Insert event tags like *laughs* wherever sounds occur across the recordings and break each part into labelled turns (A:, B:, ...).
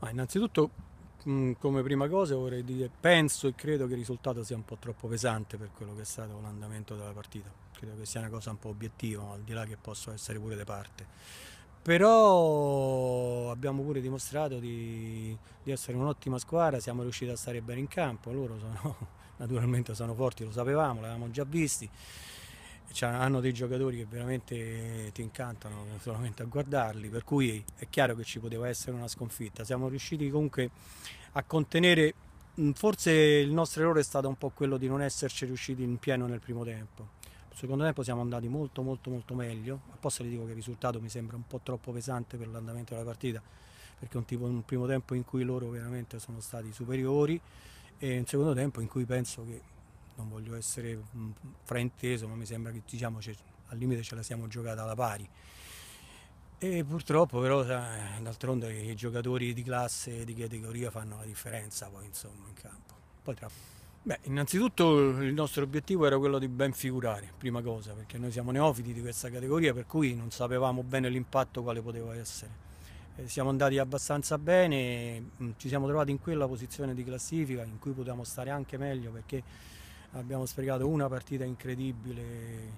A: Ma innanzitutto, mm, come prima cosa, vorrei dire, penso e credo che il risultato sia un po' troppo pesante per quello che è stato l'andamento della partita. Credo che sia una cosa un po' obiettiva, al di là che posso essere pure da parte. Però abbiamo pure dimostrato di, di essere un'ottima squadra, siamo riusciti a stare bene in campo, loro sono, *laughs* naturalmente sono forti, lo sapevamo, l'avevamo già visti hanno dei giocatori che veramente ti incantano solamente a guardarli, per cui è chiaro che ci poteva essere una sconfitta. Siamo riusciti comunque a contenere, forse il nostro errore è stato un po' quello di non esserci riusciti in pieno nel primo tempo. Nel secondo tempo siamo andati molto molto molto meglio, apposta le dico che il risultato mi sembra un po' troppo pesante per l'andamento della partita, perché è un, tipo, un primo tempo in cui loro veramente sono stati superiori e un secondo tempo in cui penso che non voglio essere mh, mm, frainteso, ma mi sembra che diciamo, al limite ce la siamo giocata alla pari. E purtroppo però d'altronde i giocatori di classe e di categoria fanno la differenza poi insomma in campo. Poi, tra... Beh, innanzitutto il nostro obiettivo era quello di ben figurare, prima cosa, perché noi siamo neofiti di questa categoria per cui non sapevamo bene l'impatto quale poteva essere. Eh, siamo andati abbastanza bene, mm, ci siamo trovati in quella posizione di classifica in cui potevamo stare anche meglio perché abbiamo sprecato una partita incredibile,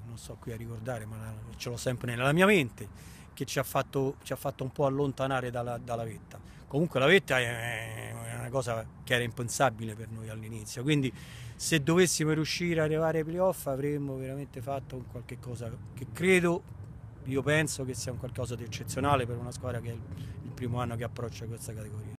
A: non so qui a ricordare, ma ce l'ho sempre nella mia mente, che ci ha fatto, ci ha fatto un po' allontanare dalla, dalla, vetta. Comunque la vetta è una cosa che era impensabile per noi all'inizio, quindi se dovessimo riuscire ad arrivare ai playoff avremmo veramente fatto un qualche cosa che credo, io penso che sia un qualcosa di eccezionale per una squadra che è il primo anno che approccia questa categoria.